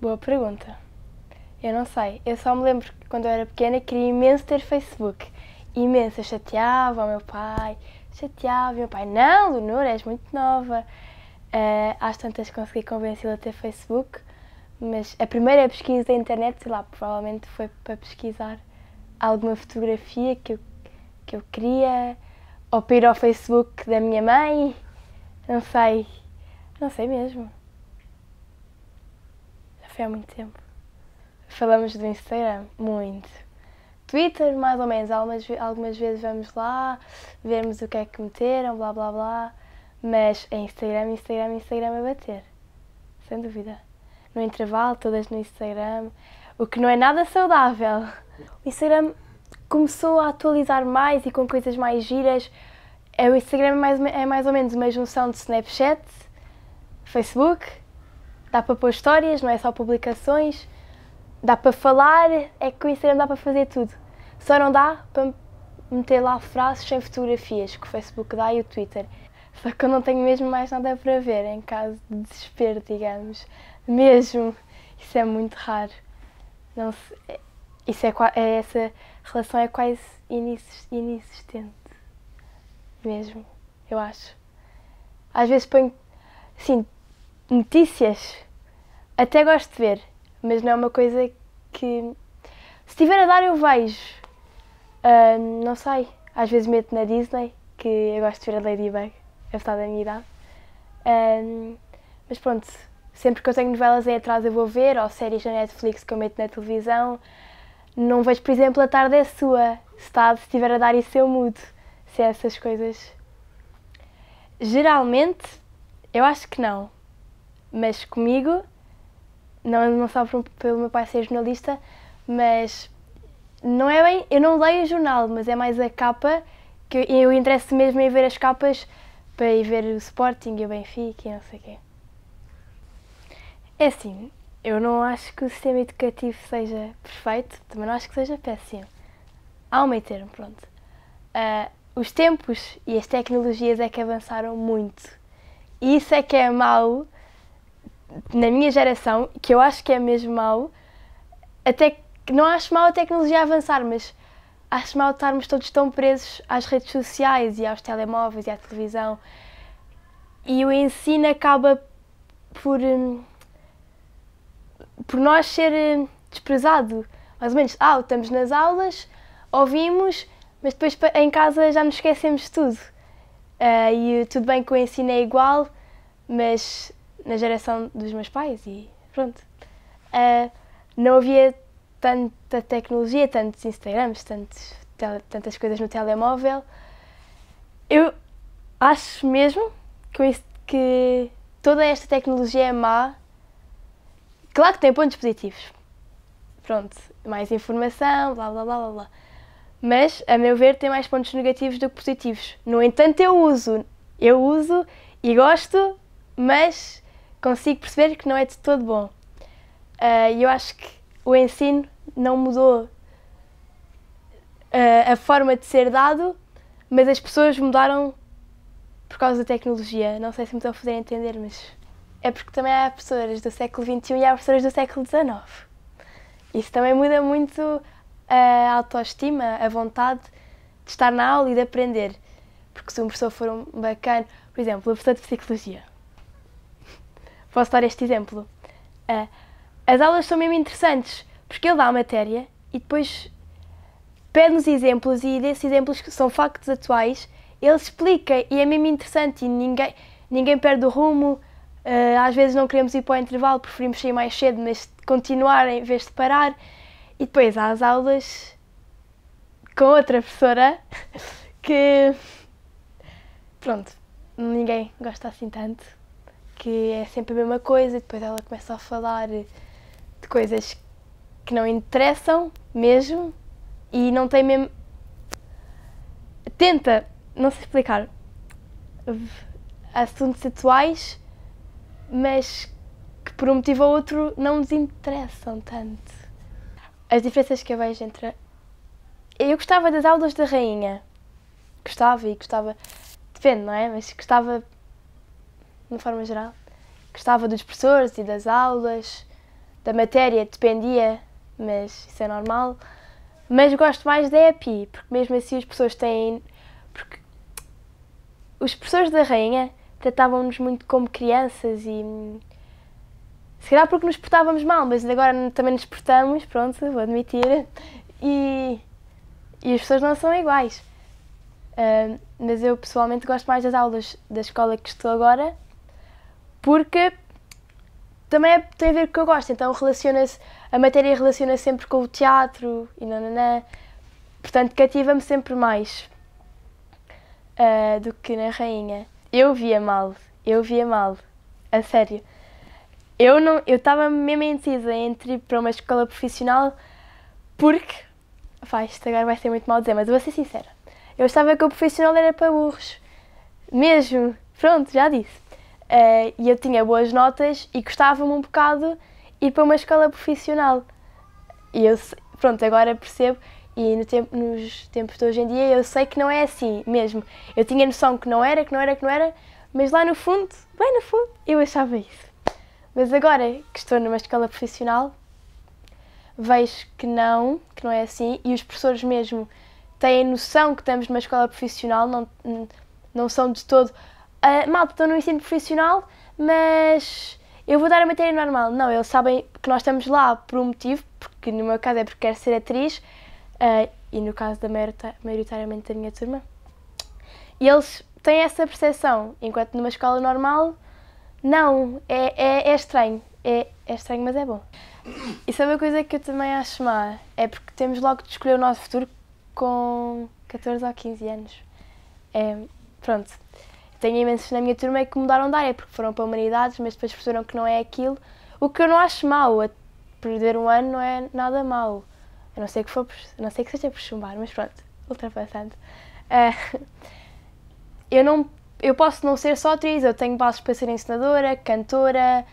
Boa pergunta. Eu não sei. Eu só me lembro que quando eu era pequena queria imenso ter Facebook. Imenso. Eu chateava o meu pai, chateava o meu pai. Não, Leonora, és muito nova. Uh, às tantas consegui convencê lo a ter Facebook, mas a primeira pesquisa da internet, sei lá, provavelmente foi para pesquisar alguma fotografia que eu, que eu queria, ou para ir ao Facebook da minha mãe. Não sei. Não sei mesmo foi há muito tempo. Falamos do Instagram? Muito. Twitter, mais ou menos. Algumas, algumas vezes vamos lá, vermos o que é que meteram, blá blá blá. Mas é Instagram, Instagram, Instagram a bater. Sem dúvida. No intervalo, todas no Instagram. O que não é nada saudável. O Instagram começou a atualizar mais e com coisas mais giras. É, o Instagram é mais, é mais ou menos uma junção de Snapchat, Facebook Dá para pôr histórias, não é só publicações. Dá para falar, é que o Instagram dá para fazer tudo. Só não dá para meter lá frases sem fotografias, que o Facebook dá e o Twitter. Só que eu não tenho mesmo mais nada para ver em caso de desespero, digamos. Mesmo. Isso é muito raro. Não se, é, isso é, é, essa relação é quase inexistente. Mesmo, eu acho. Às vezes ponho. Sim, Notícias? Até gosto de ver, mas não é uma coisa que. Se tiver a dar, eu vejo. Uh, não sei. Às vezes meto na Disney, que eu gosto de ver a Ladybug, apesar da minha idade. Uh, mas pronto, sempre que eu tenho novelas aí atrás eu vou ver, ou séries na Netflix que eu meto na televisão. Não vejo, por exemplo, A Tarde é Sua. Se, estiver se tiver a dar, isso eu mudo. Se é essas coisas. Geralmente, eu acho que não mas comigo, não, não só pelo meu pai ser jornalista, mas não é bem, eu não leio o jornal, mas é mais a capa, que eu, eu interesso mesmo em ver as capas para ir ver o Sporting e o Benfica e não sei o quê. É assim, eu não acho que o sistema educativo seja perfeito, também não acho que seja péssimo. Há um meio termo, pronto. Uh, os tempos e as tecnologias é que avançaram muito. E isso é que é mau, na minha geração, que eu acho que é mesmo mau, até que não acho mal a tecnologia avançar, mas acho mal estarmos todos tão presos às redes sociais e aos telemóveis e à televisão. E o ensino acaba por, hum, por nós ser hum, desprezado. Mais ou menos, ah, estamos nas aulas, ouvimos, mas depois em casa já nos esquecemos de tudo. Uh, e tudo bem que o ensino é igual, mas na geração dos meus pais e pronto. Uh, não havia tanta tecnologia, tantos Instagrams, tantos, tantas coisas no telemóvel. Eu acho mesmo que, que toda esta tecnologia é má. Claro que tem pontos positivos. Pronto, mais informação, blá blá blá blá. Mas, a meu ver, tem mais pontos negativos do que positivos. No entanto, eu uso. Eu uso e gosto, mas consigo perceber que não é de todo bom. Ah, e uh, eu acho que o ensino não mudou uh, a forma de ser dado, mas as pessoas mudaram por causa da tecnologia. Não sei se me estou a fazer entender, mas é porque também há professoras do século XXI e há professoras do século XIX. Isso também muda muito a autoestima, a vontade de estar na aula e de aprender. Porque se um professor for um bacana, por exemplo, o professor de psicologia, posso dar este exemplo. Uh, as aulas são mesmo interessantes, porque ele dá a matéria e depois pede-nos exemplos e desses exemplos que são factos atuais, ele explica e é mesmo interessante e ninguém, ninguém perde o rumo. Uh, às vezes não queremos ir para o intervalo, preferimos sair mais cedo, mas continuar em vez de parar. E depois há as aulas com outra professora que. Pronto, ninguém gosta assim tanto que é sempre a mesma coisa e depois ela começa a falar de coisas que não interessam mesmo e não tem mesmo. Tenta, não sei explicar, assuntos atuais, mas que por um motivo ou outro não nos interessam tanto. As diferenças que eu vejo entre. Eu gostava das aulas da rainha. Gostava e gostava. Depende, não é? Mas gostava de uma forma geral. Gostava dos professores e das aulas, da matéria, dependia, mas isso é normal. Mas gosto mais da EPI, porque mesmo assim as pessoas têm. Porque os professores da Rainha tratavam-nos muito como crianças e. Hum, se calhar porque nos portávamos mal, mas agora também nos portamos, pronto, vou admitir. E, e as pessoas não são iguais. Uh, mas eu pessoalmente gosto mais das aulas da escola que estou agora porque também é, tem a ver com o que eu gosto, então relaciona-se, a matéria relaciona-se sempre com o teatro e nananã, portanto cativa-me sempre mais uh, do que na Rainha. Eu via mal, eu via mal, a sério. Eu não, eu estava mesmo indecisa entre ir para uma escola profissional porque, vai, isto agora vai ser muito mal dizer, mas eu vou ser sincera, eu estava que o profissional era para burros, mesmo, pronto, já disse. Eh, e eu tinha boas notas e gostava-me um bocado ir para uma escola profissional. E eu, pronto, agora percebo e no tempo, nos tempos de hoje em dia eu sei que não é assim mesmo. Eu tinha noção que não era, que não era, que não era, mas lá no fundo, bem no fundo, eu achava isso. Mas agora que estou numa escola profissional, vejo que não, que não é assim, e os professores mesmo têm noção que estamos numa escola profissional, não, não são de todo uh, malta, estou no ensino profissional, mas eu vou dar a matéria normal. Não, eles sabem que nós estamos lá por um motivo, porque no meu caso é porque quero ser atriz, uh, e no caso da maioritariamente da minha turma. E eles têm essa percepção, enquanto numa escola normal, não, é, é, é estranho. É, é, estranho, mas é bom. E sabe a coisa que eu também acho má? É porque temos logo de escolher o nosso futuro com 14 ou 15 anos. É, pronto, tenho imensos na minha turma que mudaram de área, porque foram para humanidades, mas depois perceberam que não é aquilo. O que eu não acho mau, a perder um ano não é nada mau. A não ser que, for por, não sei que seja por chumbar, mas pronto, ultrapassando. Uh, ah, eu, não, eu posso não ser só atriz, eu tenho bases para ser ensinadora, cantora,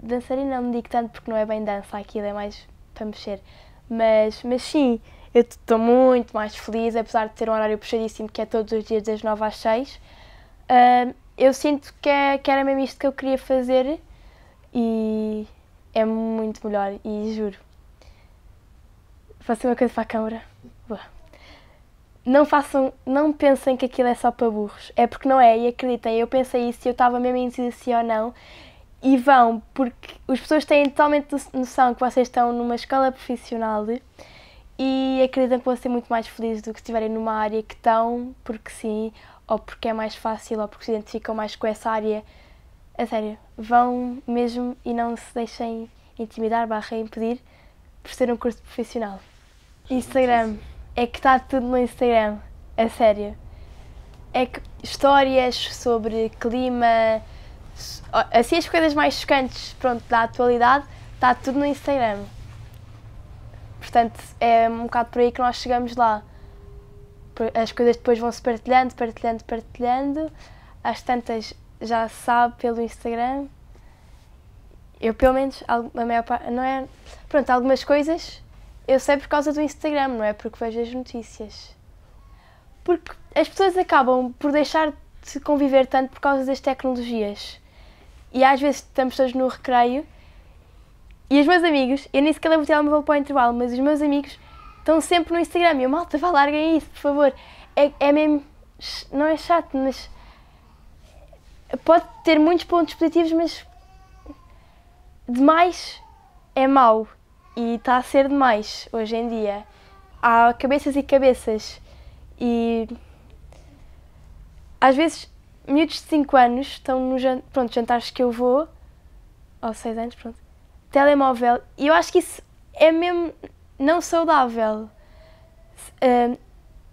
dançarina não me digo tanto porque não é bem dança, aquilo é mais para mexer. Mas, mas sim, eu estou muito mais feliz, apesar de ter um horário puxadíssimo que é todos os dias das 9 às 6 Uh, eu sinto que, é, que era mesmo isto que eu queria fazer e é muito melhor e juro. Façam uma coisa para a câmara. Não façam, não pensem que aquilo é só para burros. É porque não é, e acreditem, eu pensei isso e eu estava mesmo indecisa assim ou não. E vão, porque as pessoas têm totalmente noção que vocês estão numa escola profissional e acreditam que vão ser muito mais felizes do que estiverem numa área que estão, porque sim, ou porque é mais fácil, ou porque se identificam mais com essa área. A sério, vão mesmo e não se deixem intimidar barra impedir por ser um curso profissional. Instagram, é que está tudo no Instagram, a sério. É que histórias sobre clima, assim as coisas mais chocantes pronto, da atualidade, está tudo no Instagram. Portanto, é um bocado por aí que nós chegamos lá as coisas depois vão-se partilhando, partilhando, partilhando. as tantas já sabe pelo Instagram. Eu, pelo menos, a maior parte. Não é, pronto, algumas coisas eu sei por causa do Instagram, não é? Porque vejo as notícias. Porque as pessoas acabam por deixar de conviver tanto por causa das tecnologias. E às vezes estamos todos no recreio e os meus amigos, eu nem sequer levo o telemóvel para o intervalo, mas os meus amigos estão sempre no Instagram. E eu, malta, vá, larguem isso, por favor. É, é mesmo. Não é chato, mas. Pode ter muitos pontos positivos, mas. Demais é mau. E está a ser demais hoje em dia. Há cabeças e cabeças. E. Às vezes, miúdos de 5 anos estão no jan pronto, jantares que eu vou. Ou 6 anos, pronto. Telemóvel. E eu acho que isso é mesmo não saudável. Uh,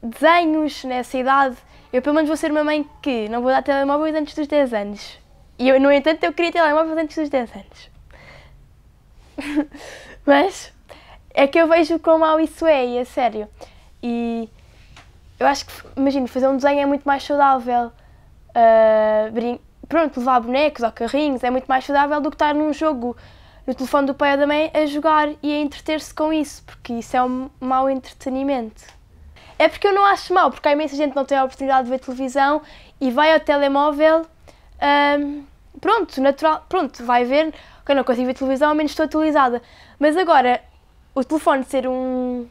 desenhos nessa idade. Eu, pelo menos, vou ser uma mãe que não vou dar telemóveis antes dos 10 anos. E, eu, no entanto, eu queria telemóveis antes dos 10 anos. Mas é que eu vejo quão mal isso é, e é sério. E eu acho que, imagino, fazer um desenho é muito mais saudável. Uh, pronto, levar bonecos ou carrinhos é muito mais saudável do que estar num jogo no telefone do pai ou da mãe a jogar e a entreter-se com isso, porque isso é um mau entretenimento. É porque eu não acho mal, porque há imensa gente que não tem a oportunidade de ver televisão e vai ao telemóvel, hum, pronto, natural, pronto, vai ver, eu não consigo ver televisão, ao menos estou atualizada. Mas agora, o telefone ser um,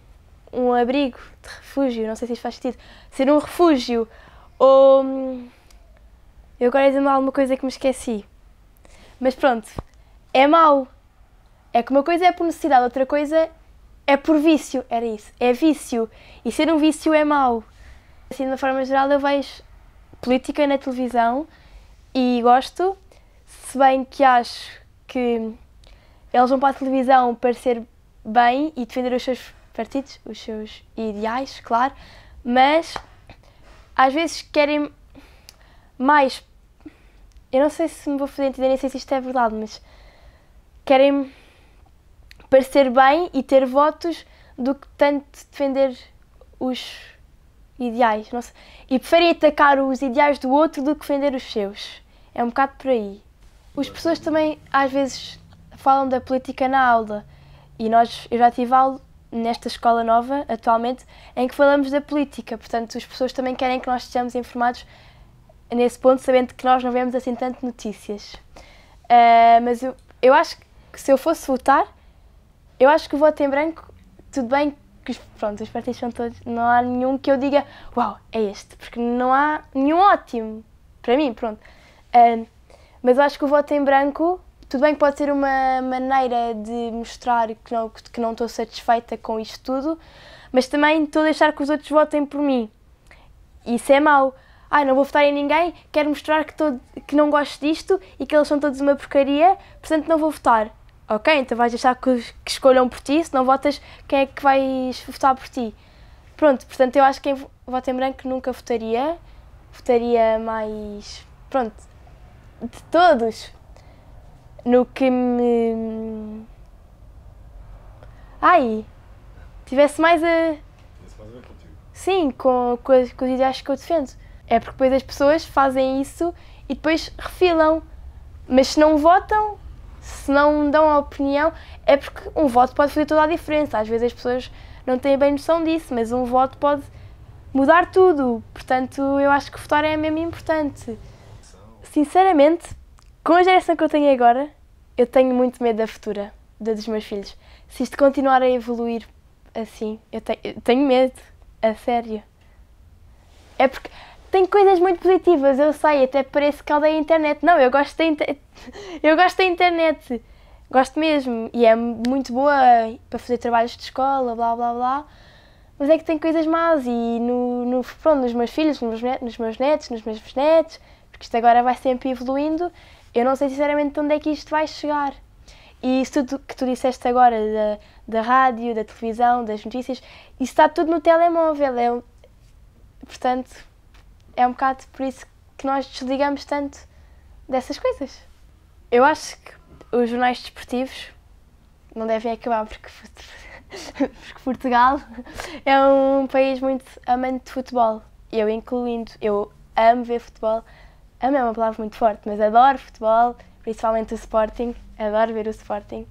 um abrigo de refúgio, não sei se isto faz sentido, ser um refúgio ou... Hum, eu agora ia dizer alguma coisa que me esqueci. Mas pronto, é mau. É que uma coisa é por necessidade, outra coisa é por vício. Era isso. É vício. E ser um vício é mau. Assim, de uma forma geral, eu vejo política na televisão e gosto, se bem que acho que eles vão para a televisão para ser bem e defender os seus partidos, os seus ideais, claro, mas às vezes querem mais. Eu não sei se me vou fazer entender, nem sei se isto é verdade, mas querem parecer bem e ter votos do que tanto defender os ideais. nossa, E preferem atacar os ideais do outro do que defender os seus. É um bocado por aí. As pessoas também às vezes falam da política na aula e nós, eu já tive aula nesta escola nova, atualmente, em que falamos da política. Portanto, as pessoas também querem que nós estejamos informados nesse ponto, sabendo que nós não vemos assim tanto notícias. Uh, mas eu, eu acho que se eu fosse votar, eu acho que o voto em branco, tudo bem que pronto, os partidos são todos, não há nenhum que eu diga uau, é este, porque não há nenhum ótimo, para mim, pronto. Uh, mas eu acho que o voto em branco, tudo bem que pode ser uma maneira de mostrar que não, que não estou satisfeita com isto tudo, mas também estou a deixar que os outros votem por mim. Isso é mau. Ah, não vou votar em ninguém, quero mostrar que, tô, que não gosto disto e que eles são todos uma porcaria, portanto não vou votar Ok, então vais deixar que, que escolham por ti, se não votas, quem é que vais votar por ti? Pronto, portanto, eu acho que quem vota em branco nunca votaria. Votaria mais. Pronto, de todos. No que me. Ai! Tivesse mais a. Tivesse a contigo. Sim, com, com, as, com os ideais que eu defendo. É porque depois as pessoas fazem isso e depois refilam. Mas se não votam, se não dão a opinião, é porque um voto pode fazer toda a diferença. Às vezes as pessoas não têm bem noção disso, mas um voto pode mudar tudo. Portanto, eu acho que votar é mesmo importante. Sinceramente, com a geração que eu tenho agora, eu tenho muito medo da futura, da dos meus filhos. Se isto continuar a evoluir assim, eu, te, eu tenho medo, a sério. É porque tem coisas muito positivas, eu sei, até parece que o a internet. Não, eu gosto da internet Eu gosto da internet, gosto mesmo, e é muito boa para fazer trabalhos de escola, blá blá blá. Mas é que tem coisas más e no, no, pronto, nos meus filhos, nos meus, netos, nos meus netos, nos meus bisnetos, porque isto agora vai sempre evoluindo, eu não sei sinceramente onde é que isto vai chegar. E isso tudo que tu disseste agora, da, da rádio, da televisão, das notícias, isso está tudo no telemóvel. É, portanto, é um bocado por isso que nós desligamos tanto dessas coisas. Eu acho que os jornais desportivos não devem acabar porque, porque Portugal é um país muito amante de futebol. Eu incluindo, eu amo ver futebol. Amo é uma palavra muito forte, mas adoro futebol, principalmente o Sporting. Adoro ver o Sporting.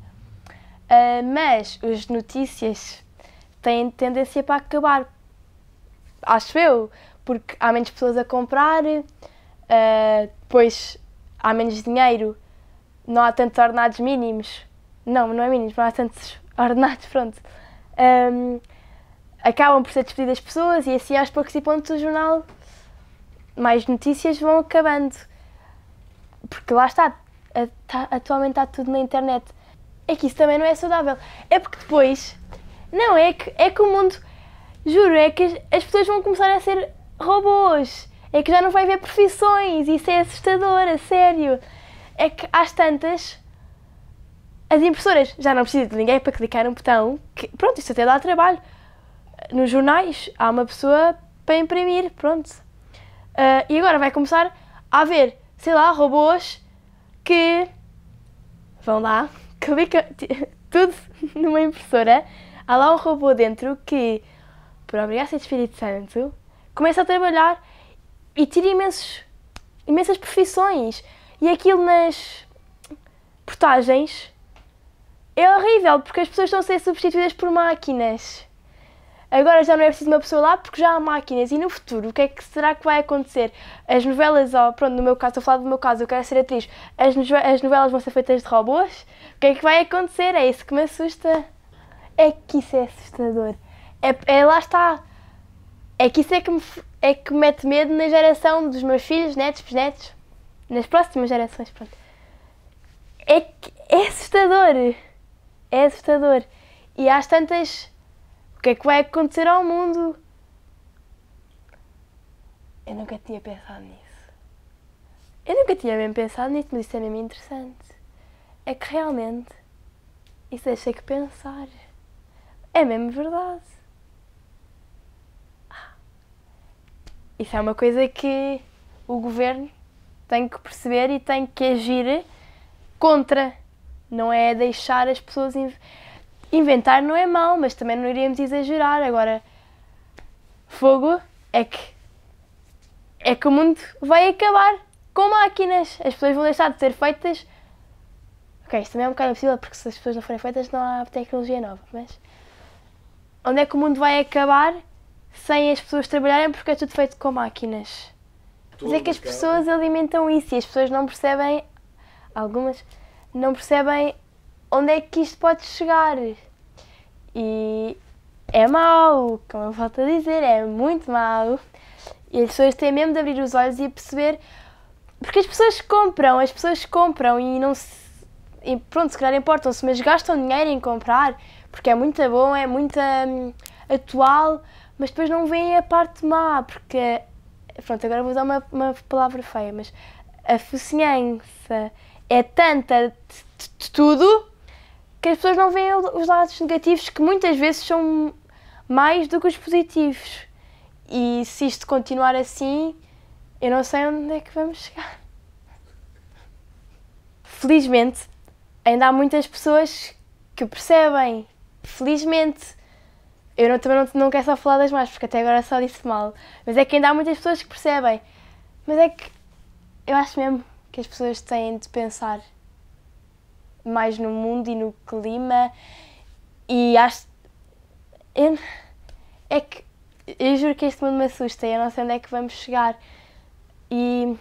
Uh, mas as notícias têm tendência para acabar, acho eu, porque há menos pessoas a comprar, uh, ah, depois há menos dinheiro não há tantos ordenados mínimos. Não, não é mínimos, não há tantos ordenados, pronto. Um, acabam por ser despedidas pessoas e assim aos poucos e pontos o jornal mais notícias vão acabando. Porque lá está, tá, atualmente está tudo na internet. É que isso também não é saudável. É porque depois, não, é que, é que o mundo, juro, é que as, as pessoas vão começar a ser robôs. É que já não vai haver profissões, isso é assustador, a sério é que às tantas as impressoras já não precisam de ninguém para clicar um botão. Que, pronto, isso até dá trabalho. Nos jornais há uma pessoa para imprimir, pronto. Uh, e agora vai começar a haver, sei lá, robôs que vão lá, clicam tudo numa impressora. Há lá um robô dentro que, por obrigação de Espírito Santo, começa a trabalhar e tira imensos, imensas profissões. E aquilo nas portagens é horrível, porque as pessoas estão a ser substituídas por máquinas. Agora já não é preciso uma pessoa lá porque já há máquinas. E no futuro, o que é que será que vai acontecer? As novelas, oh, pronto, no meu caso, estou a falar do meu caso, eu quero ser atriz, as, as novelas vão ser feitas de robôs? O que é que vai acontecer? É isso que me assusta. É que isso é assustador. É, é lá está. É que isso é que me, é que me mete medo na geração dos meus filhos, netos, bisnetos nas próximas gerações, pronto. É, é assustador. É assustador. E às tantas, o que é que vai acontecer ao mundo? Eu nunca tinha pensado nisso. Eu nunca tinha mesmo pensado nisso, mas isso é mesmo interessante. É que realmente isso deixa que pensar. É mesmo verdade. Ah. Isso é uma coisa que o governo tenho que perceber e tenho que agir contra. Não é deixar as pessoas. Inventar não é mal mas também não iríamos exagerar. Agora, fogo é que. É que o mundo vai acabar com máquinas. As pessoas vão deixar de ser feitas. Ok, isto também é um bocado impossível porque se as pessoas não forem feitas não há tecnologia nova, mas. Onde é que o mundo vai acabar sem as pessoas trabalharem porque é tudo feito com máquinas? Mas é que as pessoas alimentam isso e as pessoas não percebem, algumas, não percebem onde é que isto pode chegar. E é mau, como eu volto a dizer, é muito mau. E as pessoas têm mesmo de abrir os olhos e perceber. Porque as pessoas compram, as pessoas compram e não se. E pronto, se calhar importam-se, mas gastam dinheiro em comprar porque é muito bom, é muito hum, atual, mas depois não veem a parte má, porque Pronto, agora vou usar uma, uma palavra feia, mas a focinhança é tanta de tudo que as pessoas não veem os lados negativos que muitas vezes são mais do que os positivos. E se isto continuar assim, eu não sei onde é que vamos chegar. Felizmente, ainda há muitas pessoas que percebem. Felizmente, eu não, também não, não quero só falar das más, porque até agora só disse mal. Mas é que ainda há muitas pessoas que percebem. Mas é que eu acho mesmo que as pessoas têm de pensar mais no mundo e no clima. E acho. é que. Eu juro que este mundo me assusta e eu não sei onde é que vamos chegar. E.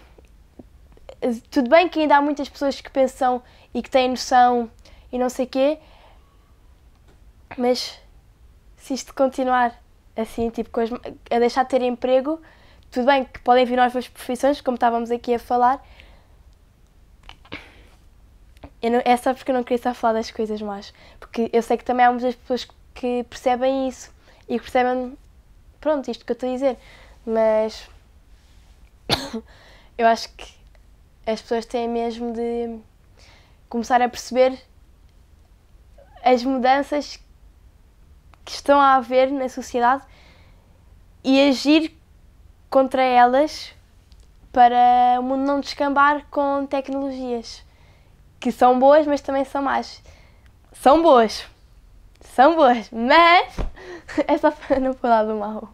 Tudo bem que ainda há muitas pessoas que pensam e que têm noção e não sei o quê, mas se isto continuar assim, tipo, com as, a deixar de ter emprego, tudo bem que podem vir novas profissões, como estávamos aqui a falar. Não, é só porque eu não queria estar a falar das coisas mais Porque eu sei que também há muitas pessoas que percebem isso e que percebem, pronto, isto que eu estou a dizer. Mas eu acho que as pessoas têm mesmo de começar a perceber as mudanças que estão a haver na sociedade e agir contra elas para o mundo não descambar com tecnologias que são boas, mas também são más. São boas, são boas, mas é só para não do mal.